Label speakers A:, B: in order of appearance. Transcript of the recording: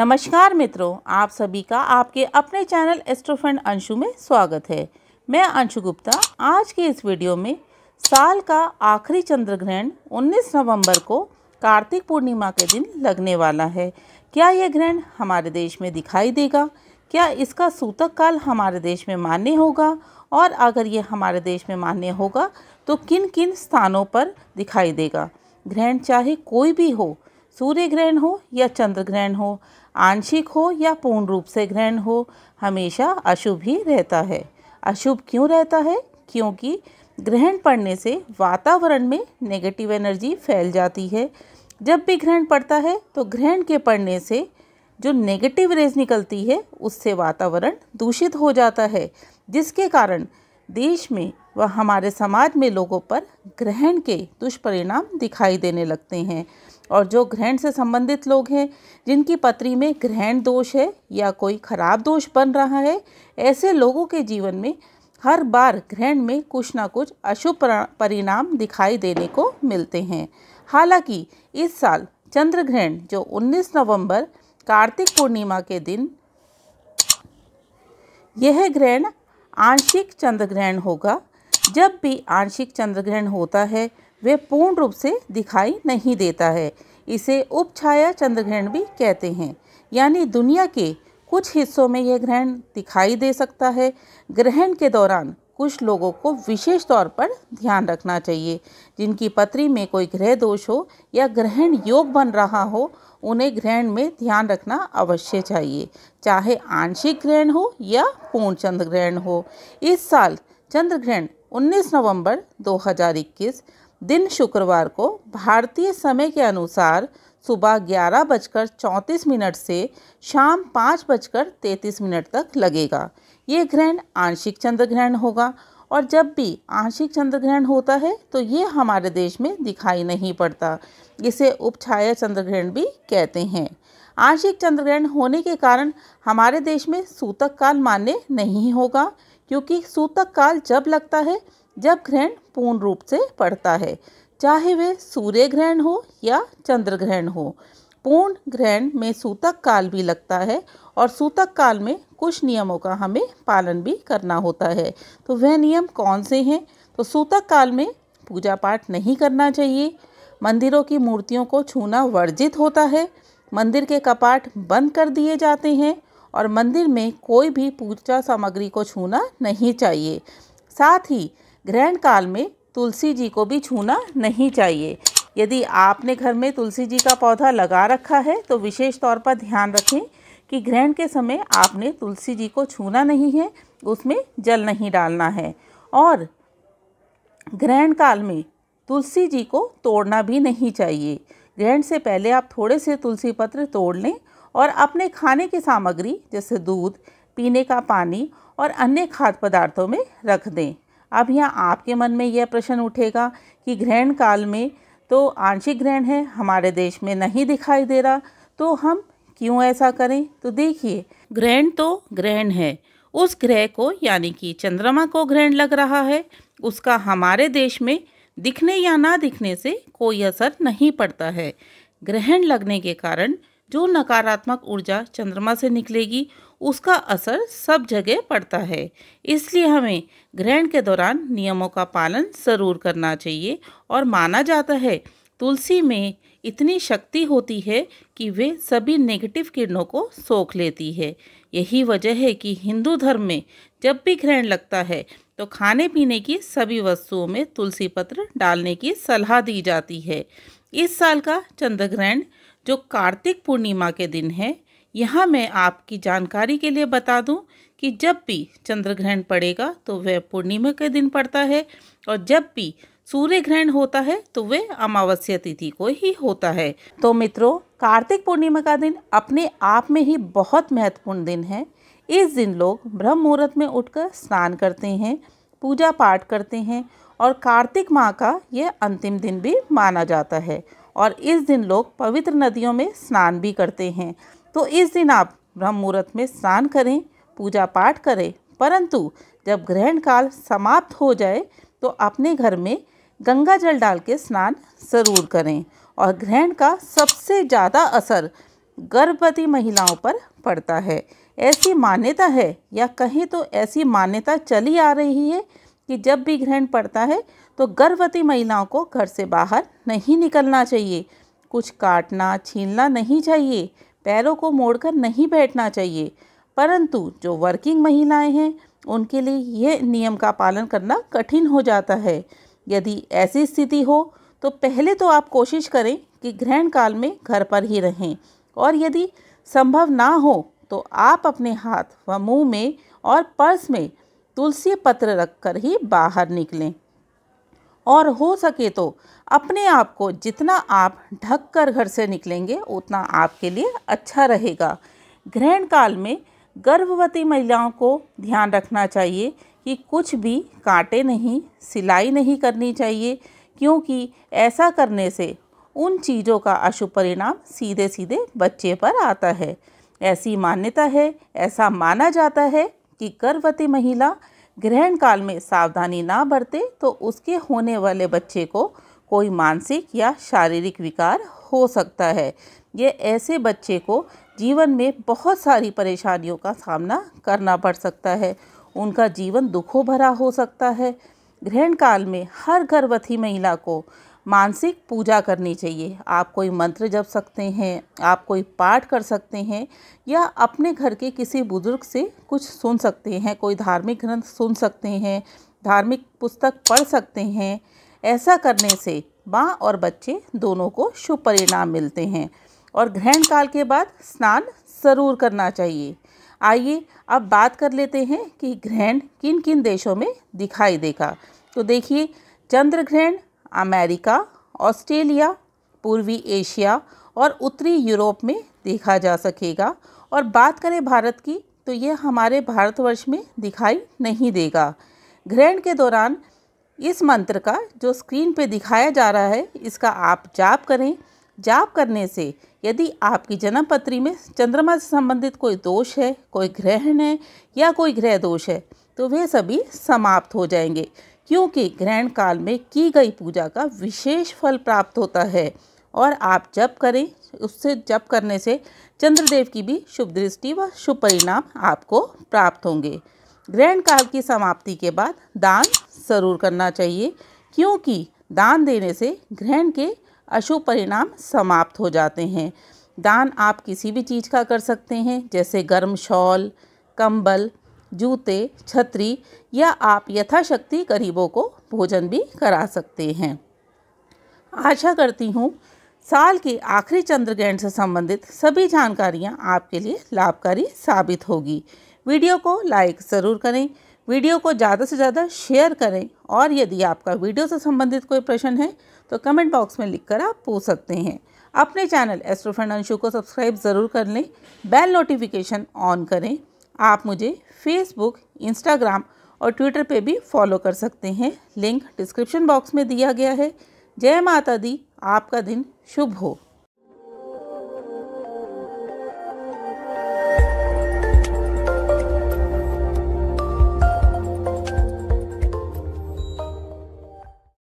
A: नमस्कार मित्रों आप सभी का आपके अपने चैनल एस्ट्रोफंड अंशु में स्वागत है मैं अंशु गुप्ता आज के इस वीडियो में साल का आखिरी चंद्र ग्रहण 19 नवंबर को कार्तिक पूर्णिमा के दिन लगने वाला है क्या यह ग्रहण हमारे देश में दिखाई देगा क्या इसका सूतक काल हमारे देश में मान्य होगा और अगर ये हमारे देश में मान्य होगा तो किन किन स्थानों पर दिखाई देगा ग्रहण चाहे कोई भी हो सूर्य ग्रहण हो या चंद्र ग्रहण हो आंशिक हो या पूर्ण रूप से ग्रहण हो हमेशा अशुभ ही रहता है अशुभ क्यों रहता है क्योंकि ग्रहण पड़ने से वातावरण में नेगेटिव एनर्जी फैल जाती है जब भी ग्रहण पड़ता है तो ग्रहण के पड़ने से जो नेगेटिव रेज निकलती है उससे वातावरण दूषित हो जाता है जिसके कारण देश में व हमारे समाज में लोगों पर ग्रहण के दुष्परिणाम दिखाई देने लगते हैं और जो ग्रहण से संबंधित लोग हैं जिनकी पत्री में ग्रहण दोष है या कोई खराब दोष बन रहा है ऐसे लोगों के जीवन में हर बार ग्रहण में कुछ ना कुछ अशुभ परिणाम दिखाई देने को मिलते हैं हालांकि इस साल चंद्र ग्रहण जो 19 नवंबर कार्तिक पूर्णिमा के दिन यह ग्रहण आंशिक चंद्र ग्रहण होगा जब भी आंशिक चंद्र ग्रहण होता है वे पूर्ण रूप से दिखाई नहीं देता है इसे उपछाया चंद्रग्रहण भी कहते हैं यानी दुनिया के कुछ हिस्सों में यह ग्रहण दिखाई दे सकता है ग्रहण के दौरान कुछ लोगों को विशेष तौर पर ध्यान रखना चाहिए जिनकी पत्री में कोई ग्रह दोष हो या ग्रहण योग बन रहा हो उन्हें ग्रहण में ध्यान रखना अवश्य चाहिए चाहे आंशिक ग्रहण हो या पूर्ण चंद्र ग्रहण हो इस साल चंद्र ग्रहण 19 नवंबर 2021 दिन शुक्रवार को भारतीय समय के अनुसार सुबह ग्यारह बजकर चौंतीस मिनट से शाम पाँच बजकर तैंतीस मिनट तक लगेगा ये ग्रहण आंशिक चंद्र ग्रहण होगा और जब भी आंशिक चंद्र ग्रहण होता है तो ये हमारे देश में दिखाई नहीं पड़ता इसे उपछाया चंद्र ग्रहण भी कहते हैं आंशिक चंद्र ग्रहण होने के कारण हमारे देश में सूतक काल मान्य नहीं होगा क्योंकि सूतक काल जब लगता है जब ग्रहण पूर्ण रूप से पड़ता है चाहे वह सूर्य ग्रहण हो या चंद्र ग्रहण हो पूर्ण ग्रहण में सूतक काल भी लगता है और सूतक काल में कुछ नियमों का हमें पालन भी करना होता है तो वह नियम कौन से हैं तो सूतक काल में पूजा पाठ नहीं करना चाहिए मंदिरों की मूर्तियों को छूना वर्जित होता है मंदिर के कपाट बंद कर दिए जाते हैं और मंदिर में कोई भी पूजा सामग्री को छूना नहीं चाहिए साथ ही ग्रहण काल में तुलसी जी को भी छूना नहीं चाहिए यदि आपने घर में तुलसी जी का पौधा लगा रखा है तो विशेष तौर पर ध्यान रखें कि ग्रहण के समय आपने तुलसी जी को छूना नहीं है उसमें जल नहीं डालना है और ग्रहण काल में तुलसी जी को तोड़ना भी नहीं चाहिए ग्रहण से पहले आप थोड़े से तुलसी पत्र तोड़ लें और अपने खाने की सामग्री जैसे दूध पीने का पानी और अन्य खाद्य पदार्थों में रख दें अब यहाँ आपके मन में यह प्रश्न उठेगा कि ग्रहण काल में तो आंशिक ग्रहण है हमारे देश में नहीं दिखाई दे रहा तो हम क्यों ऐसा करें तो देखिए ग्रहण तो ग्रहण है उस ग्रह को यानी कि चंद्रमा को ग्रहण लग रहा है उसका हमारे देश में दिखने या ना दिखने से कोई असर नहीं पड़ता है ग्रहण लगने के कारण जो नकारात्मक ऊर्जा चंद्रमा से निकलेगी उसका असर सब जगह पड़ता है इसलिए हमें ग्रहण के दौरान नियमों का पालन ज़रूर करना चाहिए और माना जाता है तुलसी में इतनी शक्ति होती है कि वे सभी नेगेटिव किरणों को सोख लेती है यही वजह है कि हिंदू धर्म में जब भी ग्रहण लगता है तो खाने पीने की सभी वस्तुओं में तुलसी पत्र डालने की सलाह दी जाती है इस साल का चंद्र ग्रहण जो कार्तिक पूर्णिमा के दिन है यहाँ मैं आपकी जानकारी के लिए बता दूँ कि जब भी चंद्र ग्रहण पड़ेगा तो वह पूर्णिमा के दिन पड़ता है और जब भी सूर्य ग्रहण होता है तो वह अमावस्या तिथि को ही होता है तो मित्रों कार्तिक पूर्णिमा का दिन अपने आप में ही बहुत महत्वपूर्ण दिन है इस दिन लोग ब्रह्म मुहूर्त में उठकर स्नान करते हैं पूजा पाठ करते हैं और कार्तिक माह का यह अंतिम दिन भी माना जाता है और इस दिन लोग पवित्र नदियों में स्नान भी करते हैं तो इस दिन आप ब्रह्म मुहूर्त में स्नान करें पूजा पाठ करें परंतु जब ग्रहण काल समाप्त हो जाए तो अपने घर में गंगा जल डाल के स्नान ज़रूर करें और ग्रहण का सबसे ज़्यादा असर गर्भवती महिलाओं पर पड़ता है ऐसी मान्यता है या कहीं तो ऐसी मान्यता चली आ रही है कि जब भी ग्रहण पड़ता है तो गर्भवती महिलाओं को घर से बाहर नहीं निकलना चाहिए कुछ काटना छीनना नहीं चाहिए पैरों को मोड़कर नहीं बैठना चाहिए परंतु जो वर्किंग महिलाएं हैं उनके लिए यह नियम का पालन करना कठिन हो जाता है यदि ऐसी स्थिति हो तो पहले तो आप कोशिश करें कि ग्रहण काल में घर पर ही रहें और यदि संभव ना हो तो आप अपने हाथ व मुंह में और पर्स में तुलसी पत्र रखकर ही बाहर निकलें और हो सके तो अपने आप को जितना आप ढक कर घर से निकलेंगे उतना आपके लिए अच्छा रहेगा ग्रहण काल में गर्भवती महिलाओं को ध्यान रखना चाहिए कि कुछ भी काटे नहीं सिलाई नहीं करनी चाहिए क्योंकि ऐसा करने से उन चीज़ों का अशुभ परिणाम सीधे सीधे बच्चे पर आता है ऐसी मान्यता है ऐसा माना जाता है कि गर्भवती महिला ग्रहण काल में सावधानी ना बरते तो उसके होने वाले बच्चे को कोई मानसिक या शारीरिक विकार हो सकता है ये ऐसे बच्चे को जीवन में बहुत सारी परेशानियों का सामना करना पड़ सकता है उनका जीवन दुखों भरा हो सकता है ग्रहण काल में हर गर्भवती महिला को मानसिक पूजा करनी चाहिए आप कोई मंत्र जप सकते हैं आप कोई पाठ कर सकते हैं या अपने घर के किसी बुज़ुर्ग से कुछ सुन सकते हैं कोई धार्मिक ग्रंथ सुन सकते हैं धार्मिक पुस्तक पढ़ सकते हैं ऐसा करने से माँ और बच्चे दोनों को शुभ परिणाम मिलते हैं और ग्रहण काल के बाद स्नान ज़रूर करना चाहिए आइए अब बात कर लेते हैं कि ग्रहण किन किन देशों में दिखाई देगा तो देखिए चंद्र ग्रहण अमेरिका ऑस्ट्रेलिया पूर्वी एशिया और उत्तरी यूरोप में देखा जा सकेगा और बात करें भारत की तो ये हमारे भारतवर्ष में दिखाई नहीं देगा ग्रहण के दौरान इस मंत्र का जो स्क्रीन पे दिखाया जा रहा है इसका आप जाप करें जाप करने से यदि आपकी जन्म पत्री में चंद्रमा से संबंधित कोई दोष है कोई ग्रहण है या कोई ग्रह दोष है तो वे सभी समाप्त हो जाएंगे क्योंकि ग्रहण काल में की गई पूजा का विशेष फल प्राप्त होता है और आप जप करें उससे जप करने से चंद्रदेव की भी शुभ दृष्टि व शुभ परिणाम आपको प्राप्त होंगे ग्रहण काल की समाप्ति के बाद दान जरूर करना चाहिए क्योंकि दान देने से ग्रहण के अशुभ परिणाम समाप्त हो जाते हैं दान आप किसी भी चीज़ का कर सकते हैं जैसे गर्म शॉल कंबल जूते छतरी या आप यथाशक्ति गरीबों को भोजन भी करा सकते हैं आशा करती हूँ साल के आखिरी चंद्रग्रहण से संबंधित सभी जानकारियाँ आपके लिए लाभकारी साबित होगी वीडियो को लाइक ज़रूर करें वीडियो को ज़्यादा से ज़्यादा शेयर करें और यदि आपका वीडियो से संबंधित कोई प्रश्न है तो कमेंट बॉक्स में लिखकर आप पूछ सकते हैं अपने चैनल एस्ट्रोफ्रेंड अंशु को सब्सक्राइब ज़रूर कर लें बेल नोटिफिकेशन ऑन करें आप मुझे फेसबुक इंस्टाग्राम और ट्विटर पे भी फॉलो कर सकते हैं लिंक डिस्क्रिप्शन बॉक्स में दिया गया है जय माता दी आपका दिन शुभ हो